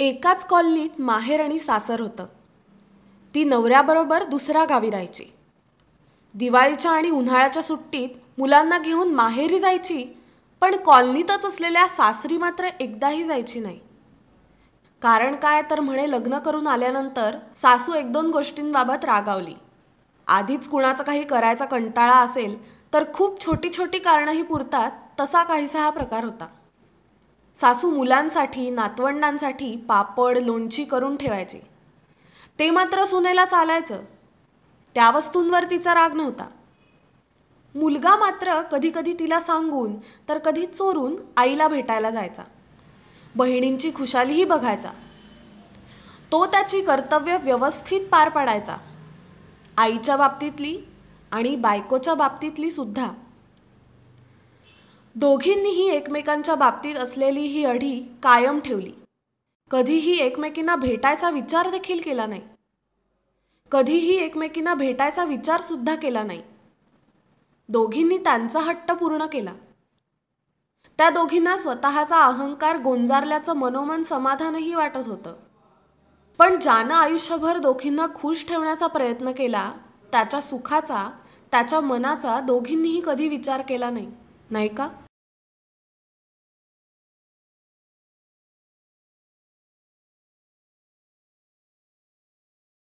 एकाच कॉलनीत माहेर आणि सासर होतं ती नवऱ्याबरोबर दुसऱ्या गावी राहायची दिवाळीच्या आणि उन्हाळ्याच्या सुट्टीत मुलांना घेऊन माहेरी जायची पण कॉलनीतच असलेल्या सासरी मात्र एकदाही जायची नाही कारण काय तर म्हणे लग्न करून आल्यानंतर सासू एक दोन गोष्टींबाबत रागावली आधीच कुणाचं काही करायचा कंटाळा असेल तर खूप छोटी छोटी कारणंही पुरतात तसा काहीसा हा प्रकार होता सासू मुलांसाठी नातवंडांसाठी पापड लोणची करून ठेवायची ते मात्र सुनेला चालायचं त्या वस्तूंवर तिचा राग नव्हता मुलगा मात्र कधीकधी तिला सांगून तर कधी चोरून आईला भेटायला जायचा बहिणींची खुशालीही बघायचा तो त्याची कर्तव्य व्यवस्थित पार पाडायचा आईच्या बाबतीतली आणि बायकोच्या बाबतीतली सुद्धा दोघींनीही एकमेकांच्या बाबतीत असलेली ही अढी कायम ठेवली कधीही एकमेकींना भेटायचा विचार देखील केला नाही कधीही एकमेकींना भेटायचा विचारसुद्धा केला नाही दोघींनी त्यांचा हट्ट पूर्ण केला त्या दोघींना स्वतःचा अहंकार गोंजारल्याचं मनोमन समाधानही वाटत होतं पण ज्यानं आयुष्यभर दोघींना खुश ठेवण्याचा प्रयत्न केला त्याच्या सुखाचा त्याच्या मनाचा दोघींनीही कधी विचार केला नाही नाही का